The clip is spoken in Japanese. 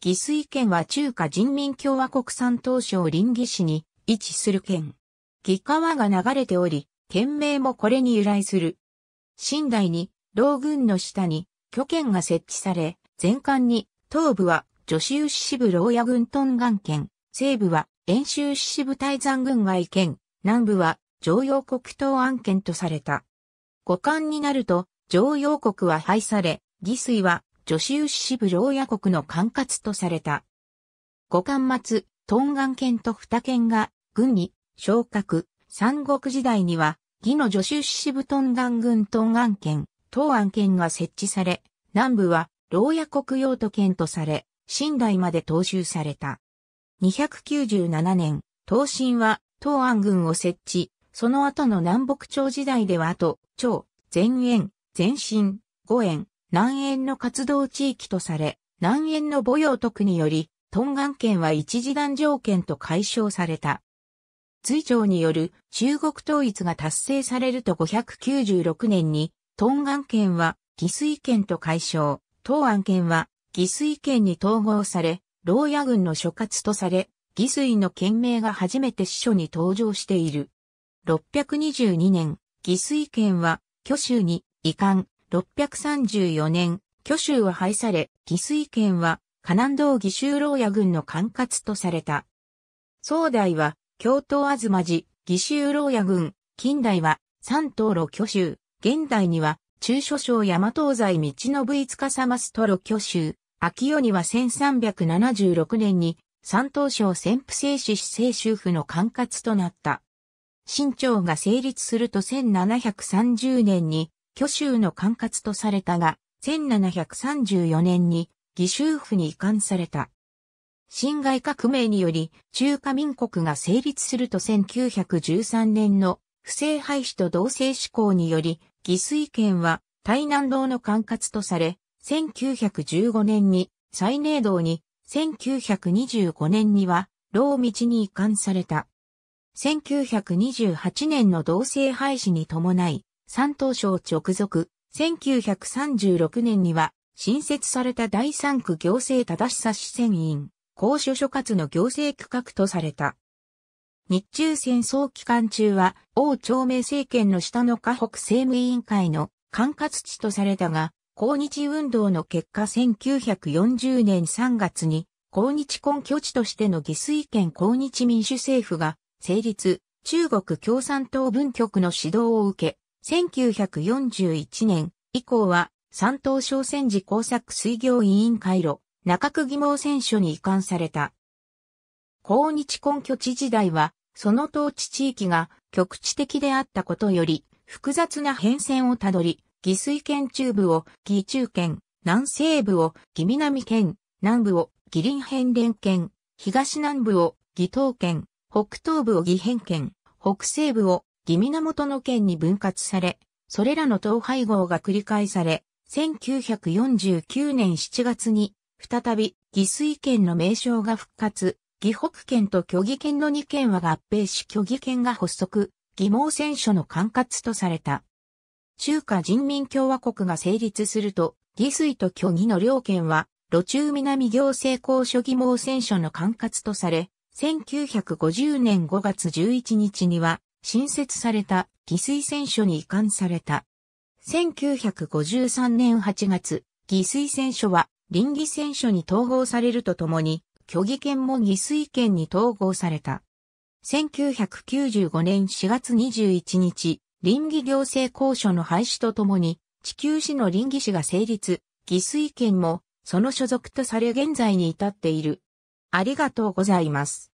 義水県は中華人民共和国山東省臨義市に位置する県。義川が流れており、県名もこれに由来する。新代に、老軍の下に、巨県が設置され、全館に、東部は、女州支部牢屋軍トンガン県、西部は、遠州支部大山軍外県、南部は、常用国東安県とされた。五館になると、常用国は廃され、義水は女子牛支部牢屋国の管轄とされた。五巻末、東岸県と二県が、軍に、昇格、三国時代には、義の子牛支部東岸軍東岸県、東安県が設置され、南部は、牢屋国用都県とされ、新代まで踏襲された。297年、東進は、東安軍を設置、その後の南北朝時代では後、朝、前縁、前進、後縁、南縁の活動地域とされ、南縁の母養徳により、トンガン県は一時断条件と解消された。追徴による中国統一が達成されると596年に、トンガン県は義水県と解消、東安県は義水県に統合され、牢屋軍の所轄とされ、義水の県名が初めて司書に登場している。622年、義水県は、巨州に、遺憾、634年、巨州は廃され、義水県は、河南道義州牢屋軍の管轄とされた。宋代は、京都東寺、義州牢屋軍、近代は、三島路巨州、現代には、中書省山東西道信五日様スト路巨州、秋夜には1376年に、三島省潜伏制止市政州府の管轄となった。新朝が成立すると1730年に、挙州の管轄とされたが、1734年に義州府に移管された。侵害革命により中華民国が成立すると1913年の不正廃止と同性施行により、義水県は台南道の管轄とされ、1915年に西寧道に、1925年には、老道に移管された。1928年の同性廃止に伴い、三等省直属、1936年には、新設された第三区行政正しさ支線委員、公所所轄の行政区画とされた。日中戦争期間中は、王朝明政権の下の河北政務委員会の管轄地とされたが、抗日運動の結果1940年3月に、抗日根拠地としての義水県抗日民主政府が成立、中国共産党分局の指導を受け、1941年以降は山東商船時工作水業委員会路、中区義毛選所に移管された。高日根拠地時代は、その統治地域が局地的であったことより、複雑な変遷をたどり、義水県中部を義中県、南西部を義南県、南部を義林変連県、東南部を義東県、北東部を義変県、北西部を義元の県に分割され、それらの統廃合が繰り返され、1949年7月に、再び、義水県の名称が復活、義北県と虚偽県の2県は合併し虚偽県が発足、義毛戦書の管轄とされた。中華人民共和国が成立すると、義水と虚偽の両県は、路中南行政公所義毛戦書の管轄とされ、1950年5月11日には、新設された義水選書に移管された。1953年8月、義水選書は林義選書に統合されるとともに、虚偽権も義水権に統合された。1995年4月21日、林義行政交渉の廃止とともに、地球市の林義市が成立、義水権も、その所属とされ現在に至っている。ありがとうございます。